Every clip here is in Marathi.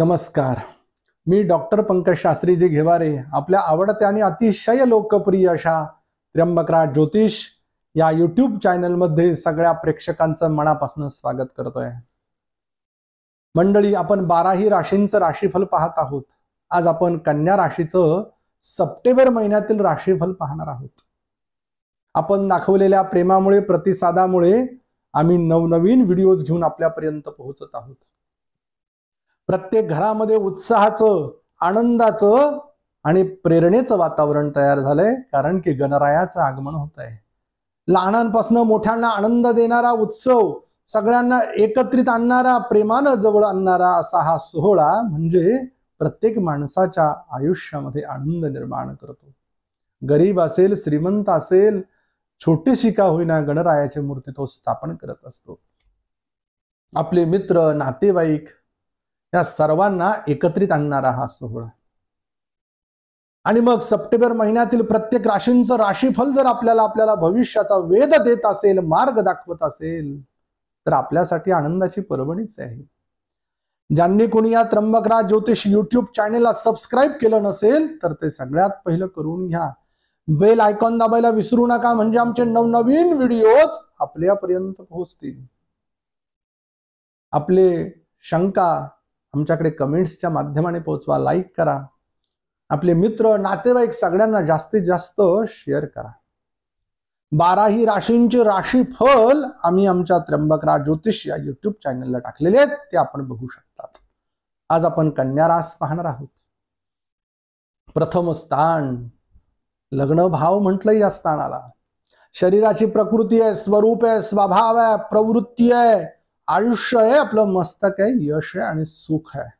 नमस्कार मी डॉक्टर पंकज शास्त्रीजी घेवारे आपल्या आवडत्या आणि अतिशय लोकप्रिय अशा त्र्यंबकरा ज्योतिष या युट्यूब चॅनलमध्ये सगळ्या प्रेक्षकांचं मनापासून स्वागत करतोय मंडळी आपण बाराही राशींचं राशीफल पाहत आहोत आज आपण कन्या राशीचं सप्टेंबर महिन्यातील राशीफल पाहणार आहोत आपण दाखवलेल्या प्रेमामुळे प्रतिसादामुळे आम्ही नवनवीन व्हिडिओज घेऊन आपल्यापर्यंत पोहोचत आहोत प्रत्येक घरामध्ये उत्साहाचं आनंदाचं आणि प्रेरणेचं वातावरण तयार झालंय कारण की गणरायाचं आगमन होत आहे लहानांपासून मोठ्यांना आनंद देणारा उत्सव सगळ्यांना एकत्रित आणणारा प्रेमानं जवळ आणणारा असा हा सोहळा म्हणजे प्रत्येक माणसाच्या आयुष्यामध्ये आनंद निर्माण करतो गरीब असेल श्रीमंत असेल छोटी शिका होईना गणरायाची मूर्ती तो स्थापन करत असतो आपले मित्र नातेवाईक या सर्वांना एकत्रित आणणारा हा सोहळा आणि मग सप्टेंबर महिन्यातील प्रत्येक राशींचं राशीफल जर आपल्याला आपल्याला भविष्याचा वेध देत असेल मार्ग दाखवत असेल तर आपल्यासाठी आनंदाची परवणीच आहे ज्यांनी कोणी या राज ज्योतिष युट्यूब चॅनेलला सबस्क्राईब केलं नसेल तर ते सगळ्यात पहिलं करून घ्या बेल आयकॉन दाबायला विसरू नका म्हणजे आमचे नवनवीन व्हिडिओज आपल्यापर्यंत पोहोचतील आपले शंका आमच्याकडे कमेंट्सच्या माध्यमाने पोहोचवा लाईक करा आपले मित्र नातेवाईक सगळ्यांना जास्तीत जास्त शेअर करा बाराही राशींचे राशी फल आम्ही आमच्या त्र्यंबकरा ज्योतिष या युट्यूब चॅनलला टाकलेले आहेत ते आपण बघू शकतात आज आपण कन्या रास पाहणार आहोत प्रथम स्थान लग्न भाव म्हटलं या स्थानाला शरीराची प्रकृती आहे स्वरूप आहे स्वभाव आहे प्रवृत्ती आहे आयुष्य आहे आपलं मस्तक आहे यश आहे आणि सुख आहे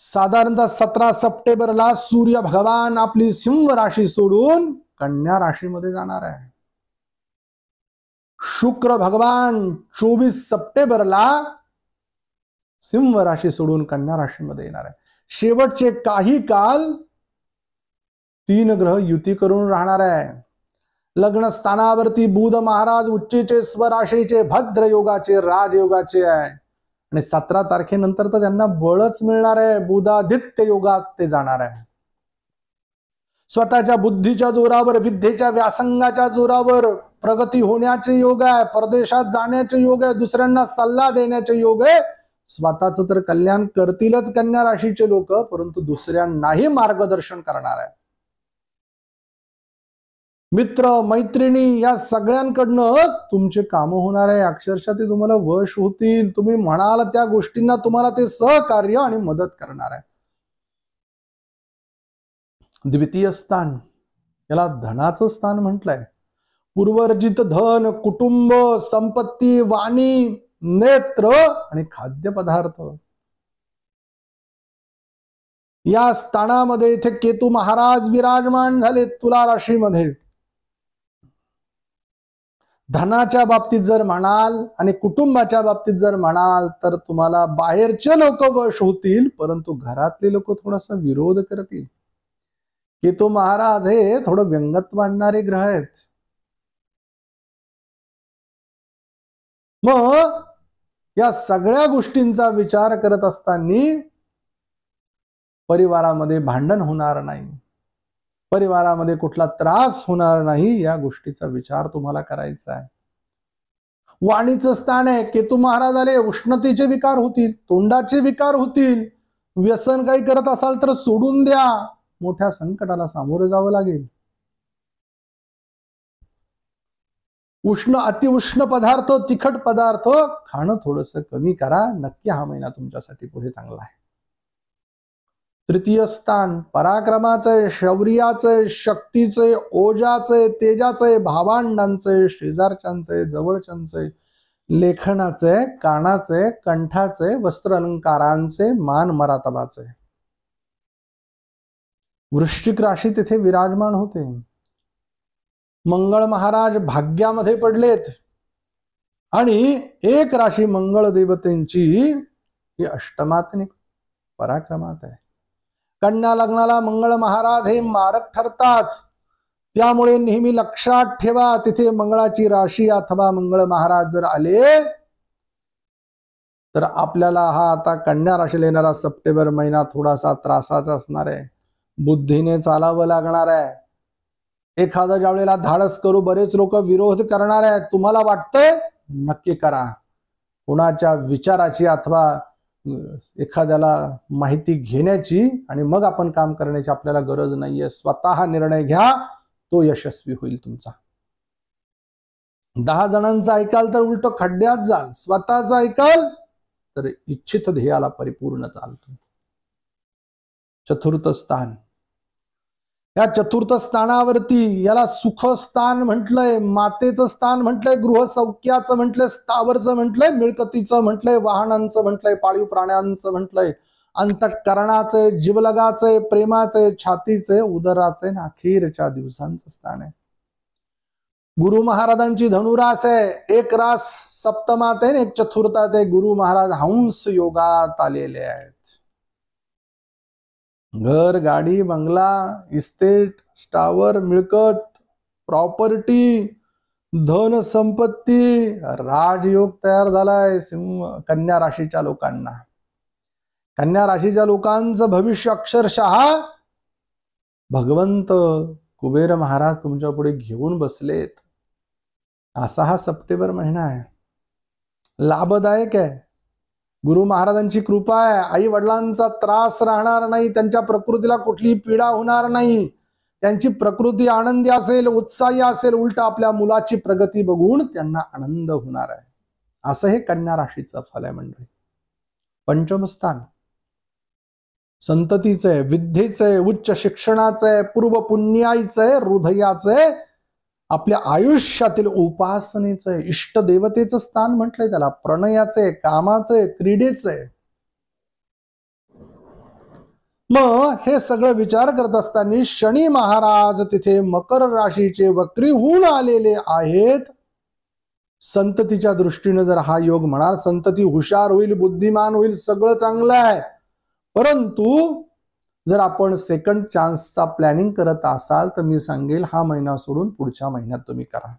साधारणतः सतरा सप्टेंबरला सूर्य भगवान आपली सिंह राशी सोडून कन्या राशीमध्ये जाणार आहे शुक्र भगवान चोवीस सप्टेंबरला सिंह राशी सोडून कन्या राशीमध्ये येणार आहे शेवटचे काही काल तीन ग्रह युती करून राहणार आहे लग्न स्थानावरती बुध महाराज उच्चेचे स्वराशीचे भद्र योगाचे राजयोगाचे आहे आणि सतरा तारखेनंतर तर त्यांना बळच मिळणार आहे बुधादित्य योगात ते जाणार आहे स्वतःच्या बुद्धीच्या जोरावर विद्येच्या व्यासंगाच्या जोरावर प्रगती होण्याचे योग आहे परदेशात जाण्याचे योग आहे दुसऱ्यांना सल्ला देण्याचे योग आहे स्वतःच तर कल्याण करतीलच कन्या राशीचे लोक परंतु दुसऱ्यांनाही मार्गदर्शन करणार आहे मित्र मैत्रिणी या सगळ्यांकडनं तुमचे काम होणार आहे अक्षरशः ते तुम्हाला वश होतील तुम्ही म्हणाल त्या गोष्टींना तुम्हाला ते सहकार्य आणि मदत करणार आहे द्वितीय स्थान याला धनाचं स्थान म्हटलंय पूर्वर्जित धन कुटुंब संपत्ती वाणी नेत्र आणि खाद्यपदार्थ या स्थानामध्ये इथे केतू महाराज विराजमान झाले तुला राशीमध्ये धनाच्या बाबतीत जर म्हणाल आणि कुटुंबाच्या बाबतीत जर म्हणाल तर तुम्हाला बाहेरचे लोक वश होतील परंतु घरातले लोक थोडासा विरोध करतील की तो महाराज हे थोडं व्यंगत आणणारे ग्रह आहेत मग या सगळ्या गोष्टींचा विचार करत असताना परिवारामध्ये भांडण होणार नाही परिवारामध्ये कुठला त्रास होणार नाही या गोष्टीचा विचार तुम्हाला करायचा आहे वाणीचं स्थान आहे केतू महाराजाने उष्णतेचे विकार होतील तोंडाचे विकार होतील व्यसन काही करत असाल तर सोडून द्या मोठ्या संकटाला सामोरे जावं लागेल उष्ण अतिउष्ण पदार्थ तिखट पदार्थ खाणं थोडस कमी करा नक्की हा महिना तुमच्यासाठी पुढे चांगला आहे तृतीय स्थान पराक्रमाचे शौर्याचे शक्तीचे ओजाचे तेजाचे भावांडांचे शेजारच्यांचे जवळच्यांचे लेखनाचे कानाचे कंठाचे वस्त्र अलंकारांचे मान मरातबाचे वृश्चिक राशी तिथे विराजमान होते मंगळ महाराज भाग्यामध्ये पडलेत आणि एक राशी मंगळ देवतेंची ही अष्टमात्मिक पराक्रमात आहे कन्या लग्नाला मंगळ महाराज हे मारक ठरतात त्यामुळे नेहमी लक्षात ठेवा तिथे मंगळाची राशी अथवा मंगळ महाराज जर आले तर आपल्याला हा आता कन्या राशी येणारा सप्टेंबर महिना थोडासा त्रासाचा असणार आहे बुद्धीने चालावं लागणार आहे एखादं ज्या वेळेला धाडस करू बरेच लोक विरोध करणार आहे तुम्हाला वाटतंय नक्की करा कुणाच्या विचाराची अथवा एखाद्याला माहिती घेण्याची आणि मग आपण काम करण्याची आपल्याला गरज नाहीये स्वतः निर्णय घ्या तो यशस्वी होईल तुमचा दहा जणांचा ऐकाल तर उलट खड्ड्यात जाल स्वतःचा ऐकाल तर इच्छित ध्येयाला परिपूर्ण चालतो चतुर्थ स्थान या चतुर्थ स्थानावरती याला सुख स्थान म्हटलंय मातेचं स्थान म्हटलंय गृहसौख्याचं म्हटलंय स्थावरचं म्हटलंय मिळकतीचं म्हटलंय वाहनांचं म्हटलंय पाळीव प्राण्यांचं म्हटलंय अंतकरणाचे जीवलगाचे प्रेमाचे छातीचे उदराचे अखेरच्या दिवसांचं स्थान आहे गुरु महाराजांची धनुरास आहे एक रास सप्तमात आहे एक चतुर्थात आहे गुरु महाराज हंस योगात आलेले आहेत घर गाडी बंगला इस्टेट स्टावर मिळकत प्रॉपर्टी धन संपत्ती राजयोग तयार झालाय सिंह कन्या राशीच्या लोकांना कन्या राशीच्या लोकांचं भविष्य अक्षरशः भगवंत कुबेर महाराज तुमच्या पुढे घेऊन बसलेत असा हा सप्टेंबर महिना आहे लाभदायक आहे गुरु महाराजांची कृपा आहे आई वडिलांचा त्रास राहणार नाही त्यांच्या प्रकृतीला कुठली पीडा होणार नाही त्यांची प्रकृती आनंदी असेल उत्साही असेल उलट आपल्या मुलाची प्रगती बघून त्यांना आनंद होणार आहे असं हे कन्या राशीचं फल आहे मंडळी पंचमस्थान संततीचं आहे विद्येचं आहे उच्च शिक्षणाचं आहे पूर्व पुण्याईचं आहे हृदयाचं आहे आपल्या आयुष्यातील उपासनेचं आहे इष्टदेवतेचं स्थान म्हटलंय त्याला प्रणयाचं आहे कामाचं आहे क्रीडेचं आहे मग हे सगळं विचार करत असताना शनी महाराज तिथे मकर राशीचे वक्री होऊन आलेले आहेत संततीच्या दृष्टीने जर हा योग म्हणाल संतती हुशार होईल बुद्धिमान होईल सगळं चांगलं आहे परंतु जर आपण सेकंड चान्सचा प्लॅनिंग करत असाल तर मी सांगेल हा महिना सोडून पुढच्या महिन्यात तुम्ही करा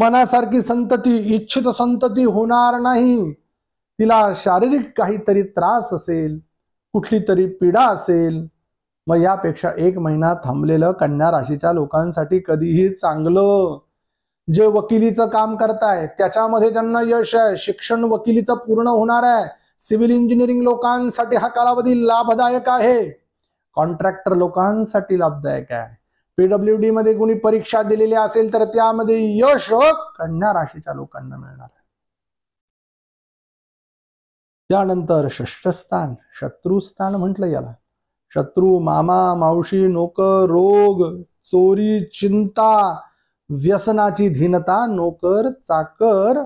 मनासारखी संतती इच्छित संतती होणार नाही तिला शारीरिक काहीतरी त्रास असेल कुठली तरी पीडा असेल मग यापेक्षा एक महिना थांबलेलं कन्या राशीच्या लोकांसाठी कधीही चांगलं जे वकिलीचं काम करताय त्याच्यामध्ये ज्यांना यश आहे शिक्षण वकिलीचं पूर्ण होणार आहे सिव्हिल इंजिनिअरिंग लोकांसाठी हा कालावधी लाभदायक आहे कॉन्ट्रॅक्टर लोकांसाठी लाभदायक आहे पीडब्ल्यू डी मध्ये कोणी परीक्षा दिलेली असेल तर त्यामध्ये यश कन्या राशीच्या लोकांना मिळणार आहे त्यानंतर षष्ठस्थान शत्रुस्थान म्हटलं याला शत्रू मामा मावशी नोकर रोग चोरी चिंता व्यसनाची धीनता नोकर चाकर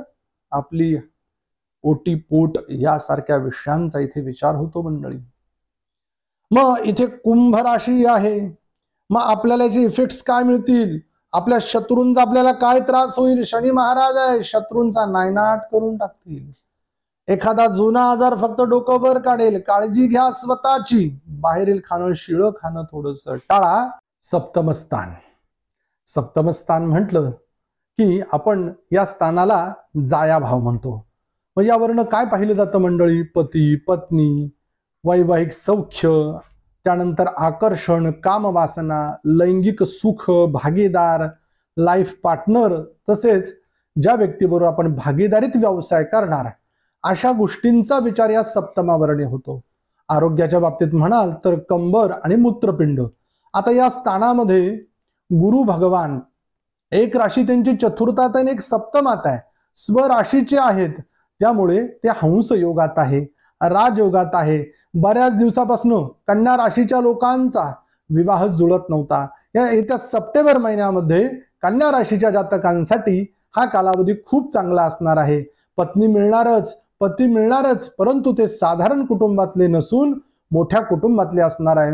आपली ओटीपोट यासारख्या विषयांचा इथे विचार होतो मंडळी मग इथे कुंभ राशी आहे मग आपल्याला याचे इफेक्ट्स काय मिळतील आपल्या शत्रूंचा आपल्याला काय त्रास होईल शनी महाराज आहे शत्रूंचा नायनाट करून टाकतील एखादा जुना आजार फक्त डोकं वर काढेल काळजी घ्या स्वतःची बाहेरील खाणं शिळ खाणं थोडस टाळा सप्तमस्थान सप्तमस्थान म्हटलं की आपण या स्थानाला जाया भाव म्हणतो मग यावरनं काय पाहिलं जातं मंडळी पती पत्नी वैवाहिक सौख्य त्यानंतर आकर्षण कामवासना लैंगिक सुख भागीदार लाईफ पार्टनर तसेच ज्या व्यक्तीबरोबर आपण भागीदारीत व्यवसाय करणार अशा गोष्टींचा विचार या सप्तमावरणे होतो आरोग्याच्या बाबतीत म्हणाल तर कंबर आणि मूत्रपिंड आता या स्थानामध्ये गुरु भगवान एक राशी त्यांची चतुर्थात आणि एक सप्तमात आहे स्वराशीचे आहेत त्यामुळे ते हंस योगात आहे राजयोगात आहे बऱ्याच दिवसापासून कन्या राशीच्या लोकांचा विवाह जुळत नव्हता या येत्या सप्टेंबर महिन्यामध्ये कन्या राशीच्या जातकांसाठी हा कालावधी खूप चांगला असणार आहे पत्नी मिळणारच पती मिळणारच परंतु ते साधारण कुटुंबातले नसून मोठ्या कुटुंबातले असणार आहे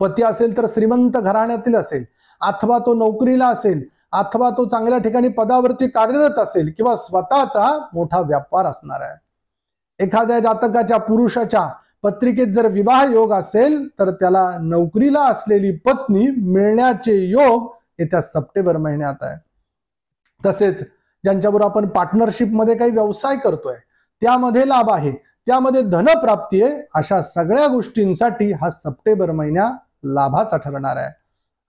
पती असेल तर श्रीमंत घराण्यातील असेल अथवा तो नोकरीला असेल अथवा तो चांगल्या ठिकाणी पदावरती कार्यरत असेल किंवा स्वतःचा मोठा व्यापार असणार आहे एखाद्या जातकाच्या पुरुषाच्या पत्रिकेत जर विवाह योग असेल तर त्याला नोकरीला असलेली पत्नी मिळण्याचे योग येत्या सप्टेंबर महिन्यात आहे तसेच ज्यांच्याबरोबर आपण पार्टनरशिप मध्ये काही व्यवसाय करतोय त्यामध्ये लाभ आहे त्यामध्ये धनप्राप्ती आहे अशा सगळ्या गोष्टींसाठी हा सप्टेंबर महिना लाभाचा ठरणार आहे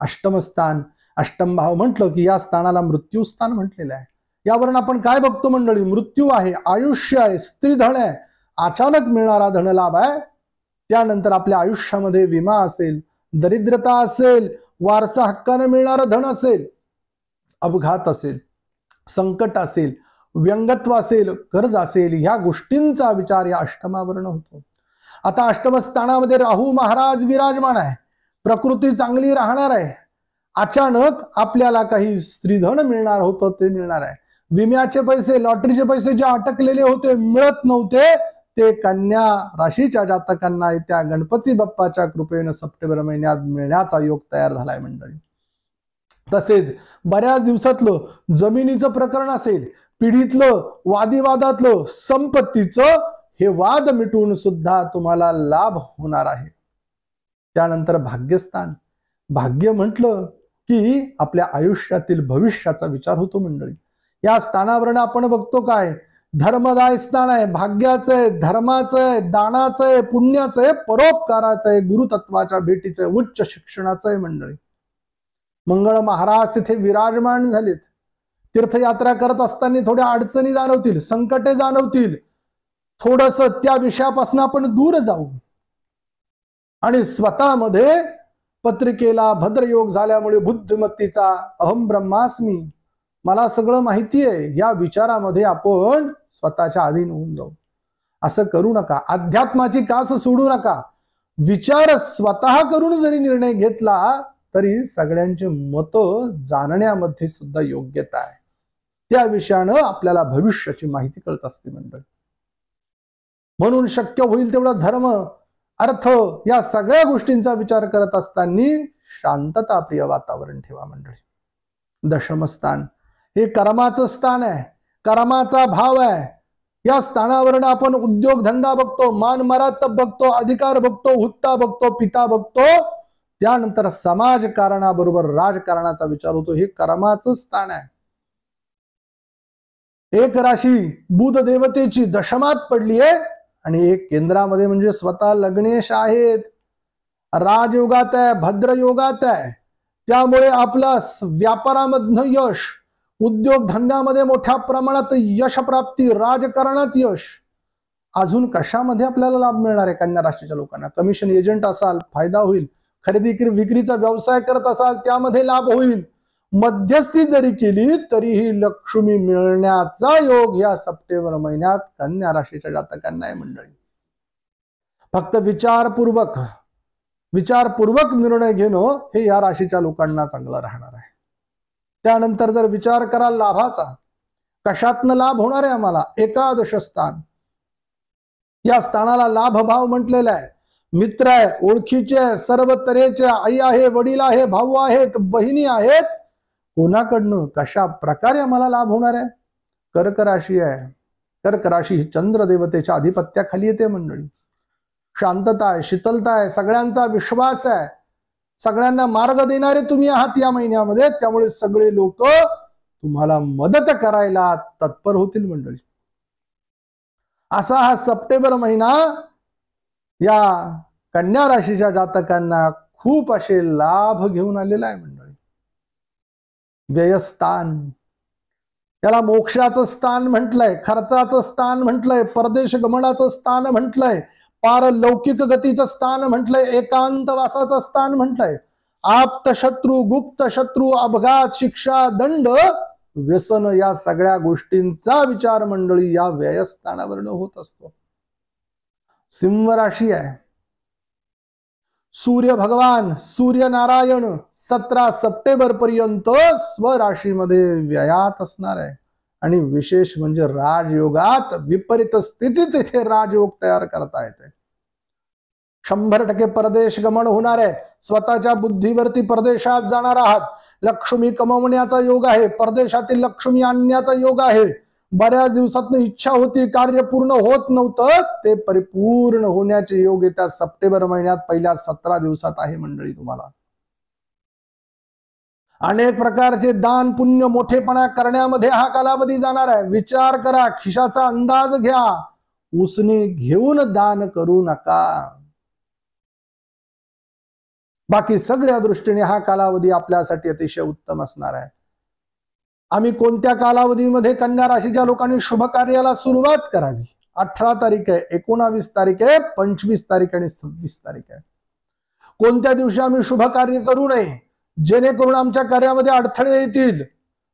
अष्टमस्थान अष्टम भाव म्हटलं की या स्थानाला मृत्यू स्थान म्हटलेलं आहे यावरून आपण काय बघतो मंडळी मृत्यू आहे आयुष्य आहे स्त्री धन आहे अचानक मिळणारा धनलाभ आहे त्यानंतर आपल्या आयुष्यामध्ये विमा असेल दरिद्रता असेल वारसा हक्काने मिळणार धन असेल अपघात असेल संकट असेल व्यंगत्व असेल कर्ज असेल ह्या गोष्टींचा विचार या अष्टमावरण होतो आता अष्टमस्थानामध्ये राहू महाराज विराजमान आहे प्रकृती चांगली राहणार आहे अचानक आपल्याला काही स्त्रीधन मिळणार होतं ते मिळणार आहे विम्याचे पैसे लॉटरीचे पैसे जे अटकलेले होते मिळत नव्हते ते कन्या राशीच्या जातकांना त्या गणपती बाप्पाच्या कृपेनं सप्टेंबर महिन्यात मिळण्याचा योग तयार झालाय मंडळी तसेच बऱ्याच दिवसातलं जमिनीचं प्रकरण असेल पिढीतलं वादिवादातलं संपत्तीचं हे वाद मिटून सुद्धा तुम्हाला लाभ होणार आहे त्यानंतर भाग्यस्थान भाग्य म्हटलं की आपल्या आयुष्यातील भविष्याचा विचार होतो मंडळी या स्थानावरनं आपण बघतो काय धर्मदाय स्थान आहे भाग्याचं आहे धर्माचं आहे दानाचं आहे पुण्याचं आहे परोपकाराचं आहे गुरुतत्वाच्या भेटीचं आहे उच्च शिक्षणाचं आहे मंडळी मंगळ महाराज तिथे विराजमान झालेत तीर्थयात्रा करत असताना थोड्या अडचणी जाणवतील संकटे जाणवतील थोडस त्या विषयापासून आपण दूर जाऊ आणि स्वतःमध्ये पत्रिकेला भद्रयोग झाल्यामुळे बुद्धिमत्तेचा अहम ब्रह्मास्मी मला सगळं माहिती आहे या विचारामध्ये आपण स्वतःच्या अधीन होऊन जाऊ असं करू नका अध्यात्माची कास सोडू नका विचार स्वतः करून जरी निर्णय घेतला तरी सगळ्यांचे मत जाणण्यामध्ये सुद्धा योग्यता आहे त्या विषयानं आपल्याला भविष्याची माहिती कळत असते मंडळ म्हणून शक्य होईल तेवढा धर्म अर्थ या सगळ्या गोष्टींचा विचार करत असताना शांतता प्रिय वातावरण ठेवा मंडळी दशमस्थान हे कर्माचं स्थान आहे कर्माचा भाव आहे या स्थानावर आपण उद्योग धंदा बघतो मान मरात बघतो अधिकार बघतो हुत्ता बघतो पिता बघतो त्यानंतर समाजकारणाबरोबर राजकारणाचा विचार होतो हे कर्माचं स्थान आहे एक राशी बुध देवतेची दशमात पडली आहे आणि एक केंद्रामध्ये म्हणजे स्वतः लग्नेश आहेत राजयोगात आहे भद्रयोगात आहे त्यामुळे आपला व्यापारामधन यश उद्योग धंद्यामध्ये मोठ्या प्रमाणात यश प्राप्ती राजकारणात यश अजून कशामध्ये आपल्याला लाभ मिळणार आहे कन्या राशीच्या लोकांना कमिशन एजंट असाल फायदा होईल खरेदी विक्रीचा व्यवसाय करत असाल त्यामध्ये लाभ होईल मध्यस्थी जरी केली तरीही लक्ष्मी मिळण्याचा योग या सप्टेंबर महिन्यात कन्या राशीच्या जातकांना मंडळी फक्त विचारपूर्वक विचारपूर्वक निर्णय घेणं हे या राशीच्या लोकांना चांगलं राहणार आहे त्यानंतर जर विचार कराल लाभाचा कशातन लाभ होणार आहे आम्हाला एकादश स्थान या स्थानाला लाभ भाव म्हटलेला आहे मित्र आहे ओळखीचे सर्व तऱ्हेचे आई आहे वडील आहे भाऊ आहेत बहिणी आहेत कोणाकडनं कशा प्रकारे आम्हाला लाभ होणार आहे कर्क राशी आहे कर्क राशी देवतेच्या आधिपत्याखाली येते मंडळी शांतता आहे शीतलता आहे सगळ्यांचा विश्वास आहे सगळ्यांना मार्ग देणारे तुम्ही आहात या महिन्यामध्ये त्यामुळे सगळे लोक तुम्हाला मदत करायला तत्पर होतील मंडळी असा हा सप्टेंबर महिना या कन्या राशीच्या जातकांना खूप असे लाभ घेऊन आलेला आहे व्ययस्थान त्याला मोक्षाचं स्थान म्हटलंय खर्चाचं स्थान म्हटलंय परदेश गमनाचं स्थान म्हटलंय पारलौकिक गतीचं स्थान म्हटलंय एकांतवासाचं स्थान म्हटलंय आप्तशत्रू गुप्त शत्रू अपघात शिक्षा दंड व्यसन या सगळ्या गोष्टींचा विचार मंडळी या व्ययस्थानावरनं होत असतो सिंह राशी आहे सूर्य भगवान सूर्यनारायण सतरा सप्टेंबर पर्यंत स्वराशीमध्ये व्ययात असणार आहे आणि विशेष म्हणजे राजयोगात विपरीत स्थिती तिथे राजयोग तयार करता येते शंभर टक्के परदेश गमन होणार आहे स्वतःच्या बुद्धीवरती परदेशात जाणार आहात लक्ष्मी कमवण्याचा योग आहे परदेशातील लक्ष्मी आणण्याचा योग आहे बऱ्याच दिवसातून इच्छा होती कार्य पूर्ण होत नव्हतं ते परिपूर्ण होण्याचे योग येत्या सप्टेंबर महिन्यात पहिल्या सतरा दिवसात आहे मंडळी तुम्हाला अनेक प्रकारचे दान पुण्य मोठेपणा करण्यामध्ये हा कालावधी जाणार आहे विचार करा खिशाचा अंदाज घ्या उसने घेऊन दान करू नका बाकी सगळ्या दृष्टीने हा कालावधी आपल्यासाठी अतिशय उत्तम असणार आहे आम्ही कोणत्या कालावधीमध्ये कन्या राशीच्या लोकांनी शुभ कार्याला सुरुवात करावी अठरा तारीख आहे एकोणावीस तारीख आहे पंचवीस तारीख आणि सव्वीस तारीख आहे कोणत्या दिवशी आम्ही शुभ कार्य करू नये जेणेकरून आमच्या कार्यामध्ये अडथळे येतील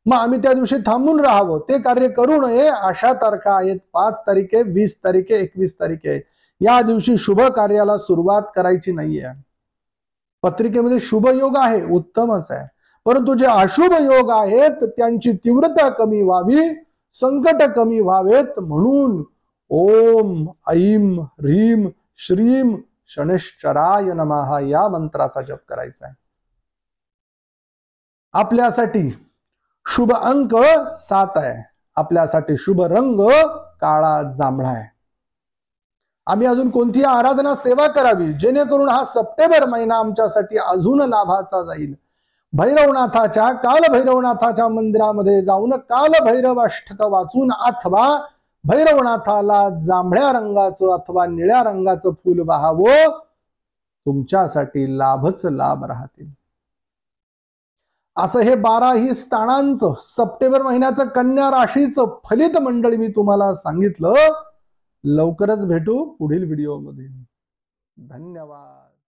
मग आम्ही त्या दिवशी थांबून राहावं ते कार्य करू नये अशा तारखा आहेत पाच तारीख आहे वीस तारीख आहे एकवीस तारीख आहे या दिवशी शुभ कार्याला सुरुवात करायची नाहीये पत्रिकेमध्ये शुभ योग आहे उत्तमच आहे परंतु जे अशुभ योग आहेत त्यांची तीव्रता कमी व्हावी संकट कमी व्हावेत म्हणून ओम ऐम ह्रीम श्रीम शनेश्चराय नमहा या मंत्राचा जप करायचा आहे आपल्यासाठी शुभ अंक सात आहे आपल्यासाठी शुभ रंग काळा जांभळा आहे आम्ही अजून कोणती आराधना सेवा करावी जेणेकरून हा सप्टेंबर महिना आमच्यासाठी अजून लाभाचा जाईल भैरवनाथाच्या कालभैरवनाथाच्या मंदिरामध्ये जाऊन कालभैरवाष्टक वाचून अथवा भैरवनाथाला जांभळ्या रंगाचं अथवा निळ्या रंगाचं फूल वाहावं तुमच्यासाठी लाभच लाभ राहतील असं हे बाराही स्थानांचं सप्टेंबर महिन्याचं कन्या राशीचं फलित मंडळ मी तुम्हाला सांगितलं लवकरच भेटू पुढील व्हिडिओमध्ये धन्यवाद